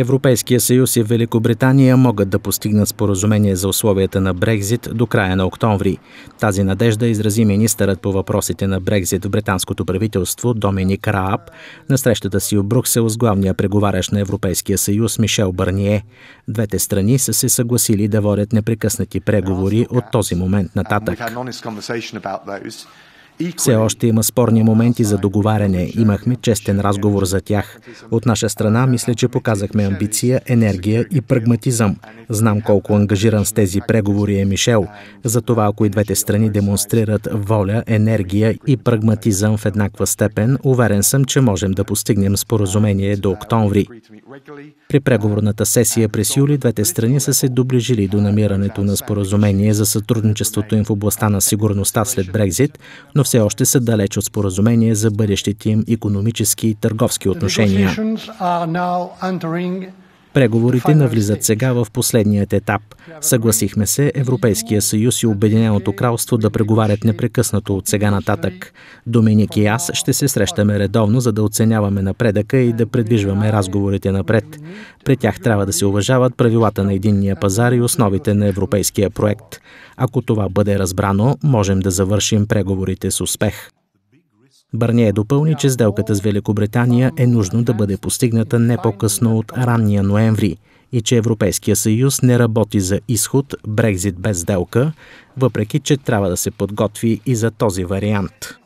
Европейския съюз и Великобритания могат да постигнат споразумение за условията на Брекзит до края на октомври. Тази надежда изрази министърът по въпросите на Брекзит в британското правителство Доминик Рааб на срещата си в Бруксел с главния преговарящ на Европейския съюз Мишел Бърние. Двете страни са се съгласили да водят непрекъснати преговори от този момент нататък. Все още има спорни моменти за договаряне. Имахме честен разговор за тях. От наша страна, мисля, че показахме амбиция, енергия и прагматизъм. Знам колко ангажиран с тези преговори е Мишел. Затова, ако и двете страни демонстрират воля, енергия и прагматизъм в еднаква степен, уверен съм, че можем да постигнем споразумение до октомври. При преговорната сесия през юли двете страни са се доближили до намирането на споразумение за сътрудничеството им в областта на сигурността след Брекзит, но все още са далеч от споразумение за бъдещите им економически и търговски отношения. Преговорите навлизат сега в последният етап. Съгласихме се Европейския съюз и Обединеното кралство да преговарят непрекъснато от сега нататък. Доминик и аз ще се срещаме редовно, за да оценяваме напредъка и да предвижваме разговорите напред. При тях трябва да се уважават правилата на единния пазар и основите на европейския проект. Ако това бъде разбрано, можем да завършим преговорите с успех. Бърне е допълни, че сделката с Великобритания е нужно да бъде постигната не по-късно от ранния ноември и че Европейския съюз не работи за изход Брекзит без сделка, въпреки че трябва да се подготви и за този вариант.